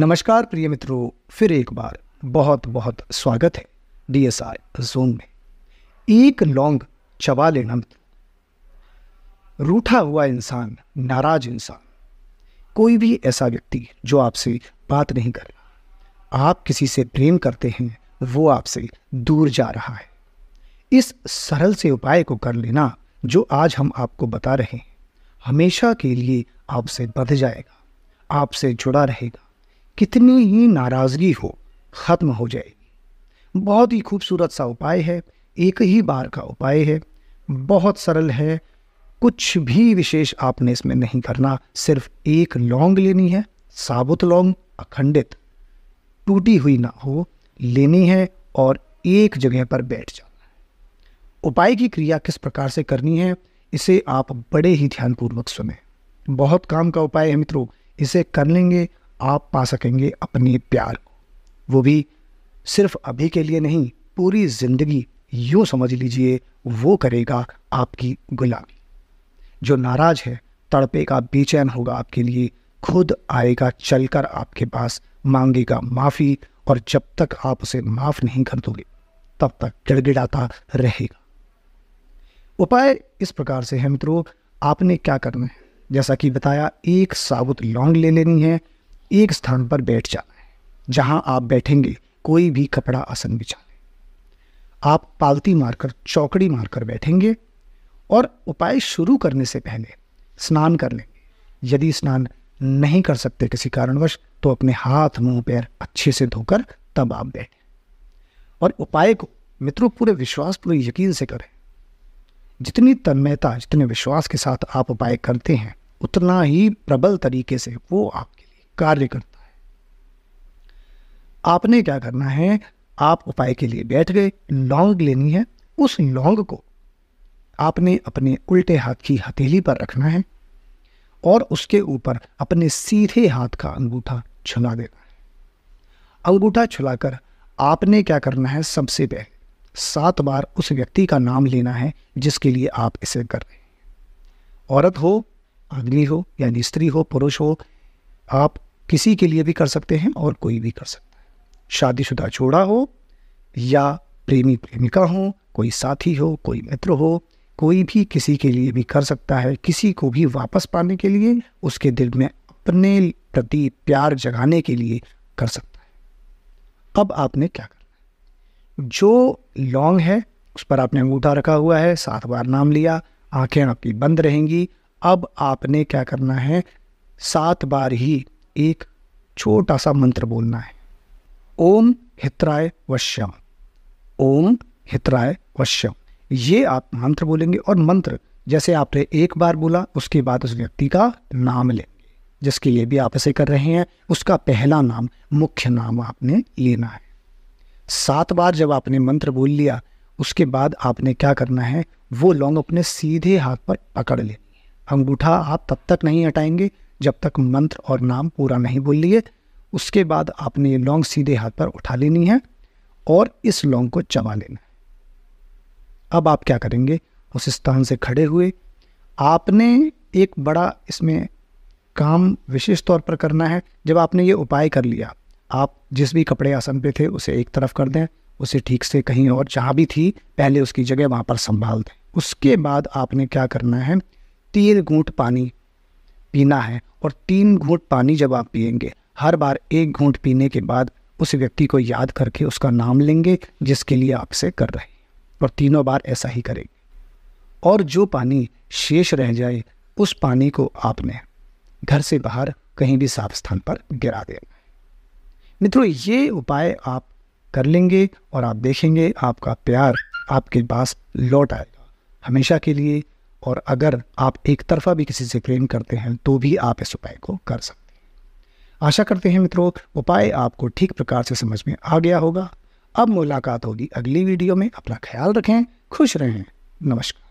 नमस्कार प्रिय मित्रों फिर एक बार बहुत बहुत स्वागत है डीएसआर जोन में एक लौंग चबा लेना मित्र रूठा हुआ इंसान नाराज इंसान कोई भी ऐसा व्यक्ति जो आपसे बात नहीं कर रहा आप किसी से प्रेम करते हैं वो आपसे दूर जा रहा है इस सरल से उपाय को कर लेना जो आज हम आपको बता रहे हैं हमेशा के लिए आपसे बध जाएगा आपसे जुड़ा रहेगा कितनी ही नाराज़गी हो ख़त्म हो जाएगी बहुत ही खूबसूरत सा उपाय है एक ही बार का उपाय है बहुत सरल है कुछ भी विशेष आपने इसमें नहीं करना सिर्फ एक लौंग लेनी है साबुत लौंग अखंडित टूटी हुई ना हो लेनी है और एक जगह पर बैठ जाना है उपाय की क्रिया किस प्रकार से करनी है इसे आप बड़े ही ध्यानपूर्वक सुने बहुत काम का उपाय है मित्रों इसे कर लेंगे आप पा सकेंगे अपने प्यार को वो भी सिर्फ अभी के लिए नहीं पूरी ज़िंदगी यूं समझ लीजिए वो करेगा आपकी गुलामी जो नाराज़ है तड़पेगा बेचैन होगा आपके लिए खुद आएगा चलकर आपके पास मांगेगा माफ़ी और जब तक आप उसे माफ़ नहीं कर दोगे तब तक गिड़गिड़ाता रहेगा उपाय इस प्रकार से है मित्रों आपने क्या करना है जैसा कि बताया एक साबुत लौंग ले लेनी है एक स्थान पर बैठ जाना है जहां आप बैठेंगे कोई भी कपड़ा आसन बिछा आप पालती मारकर चौकड़ी मारकर बैठेंगे और उपाय शुरू करने से पहले स्नान कर लेंगे यदि स्नान नहीं कर सकते किसी कारणवश तो अपने हाथ मुंह पैर अच्छे से धोकर तब आप बैठें और उपाय को मित्रों पूरे विश्वास पूरे यकीन से करें जितनी तन्मयता जितने विश्वास के साथ आप उपाय करते हैं उतना ही प्रबल तरीके से वो आप कार्य करता है आपने क्या करना है आप उपाय के लिए बैठ गए लौंग लेनी है उस लौंग को आपने अपने उल्टे हाथ की हथेली पर रखना है और उसके ऊपर अपने सीधे हाथ का अंगूठा छुला देना है अंगूठा छुलाकर आपने क्या करना है सबसे पहले सात बार उस व्यक्ति का नाम लेना है जिसके लिए आप इसे कर रहे हैं औरत हो आदमी हो यानी स्त्री हो पुरुष हो आप किसी के लिए भी कर सकते हैं और कोई भी कर सकता है शादीशुदा जोड़ा हो या प्रेमी प्रेमिका हो कोई साथी हो कोई मित्र हो कोई भी किसी के लिए भी कर सकता है किसी को भी वापस पाने के लिए उसके दिल में अपने प्रति प्यार जगाने के लिए कर सकता है अब आपने क्या करना है जो लॉन्ग है उस पर आपने अंगूठा रखा हुआ है सात बार नाम लिया आंखें आपकी बंद रहेंगी अब आपने क्या करना है सात बार ही एक छोटा सा मंत्र बोलना है ओम हित्राय वश्यम ओम हित्राय वश्यम ये आप मंत्र बोलेंगे और मंत्र जैसे आपने एक बार बोला उसके बाद उस व्यक्ति का नाम लेंगे जिसके लिए भी आप ऐसे कर रहे हैं उसका पहला नाम मुख्य नाम आपने लेना है सात बार जब आपने मंत्र बोल लिया उसके बाद आपने क्या करना है वो लौंग अपने सीधे हाथ पर पकड़ लेनी है अंगूठा आप तब तक नहीं हटाएंगे जब तक मंत्र और नाम पूरा नहीं बोल लिए उसके बाद आपने ये लौंग सीधे हाथ पर उठा लेनी है और इस लौंग को चबा लेना है अब आप क्या करेंगे उस स्थान से खड़े हुए आपने एक बड़ा इसमें काम विशेष तौर पर करना है जब आपने ये उपाय कर लिया आप जिस भी कपड़े आसन पे थे उसे एक तरफ कर दें उसे ठीक से कहीं और जहाँ भी थी पहले उसकी जगह वहाँ पर संभाल दें उसके बाद आपने क्या करना है तीन घूट पानी पीना है और तीन घूंट पानी जब आप पियेंगे हर बार एक घूंट पीने के बाद उस व्यक्ति को याद करके उसका नाम लेंगे जिसके लिए आपसे कर रहे और तीनों बार ऐसा ही करेंगे और जो पानी शेष रह जाए उस पानी को आपने घर से बाहर कहीं भी साफ स्थान पर गिरा देना मित्रों ये उपाय आप कर लेंगे और आप देखेंगे आपका प्यार आपके पास लौट आएगा हमेशा के लिए और अगर आप एक तरफा भी किसी से क्लेम करते हैं तो भी आप इस उपाय को कर सकते हैं आशा करते हैं मित्रों उपाय आपको ठीक प्रकार से समझ में आ गया होगा अब मुलाकात होगी अगली वीडियो में अपना ख्याल रखें खुश रहें नमस्कार